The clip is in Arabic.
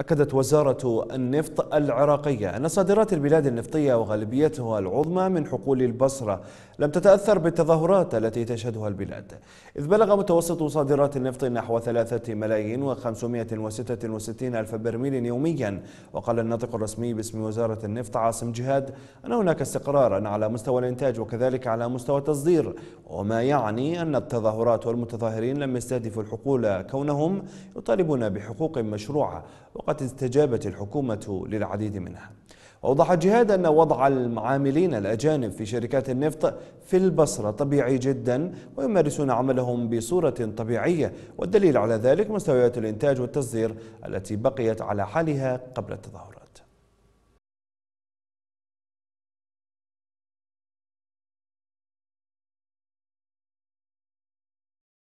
أكدت وزارة النفط العراقية أن صادرات البلاد النفطية وغالبيتها العظمى من حقول البصرة لم تتأثر بالتظاهرات التي تشهدها البلاد إذ بلغ متوسط صادرات النفط نحو 3 ملايين و566 ألف برميل يوميا وقال الناطق الرسمي باسم وزارة النفط عاصم جهاد أن هناك استقرارا على مستوى الإنتاج وكذلك على مستوى التصدير وما يعني أن التظاهرات والمتظاهرين لم يستهدفوا الحقول كونهم يطالبون بحقوق مشروعة وقد استجابت الحكومة للعديد منها أوضح جهاد أن وضع المعاملين الأجانب في شركات النفط في البصرة طبيعي جدا ويمارسون عملهم بصورة طبيعية والدليل على ذلك مستويات الإنتاج والتصدير التي بقيت على حالها قبل التظاهرات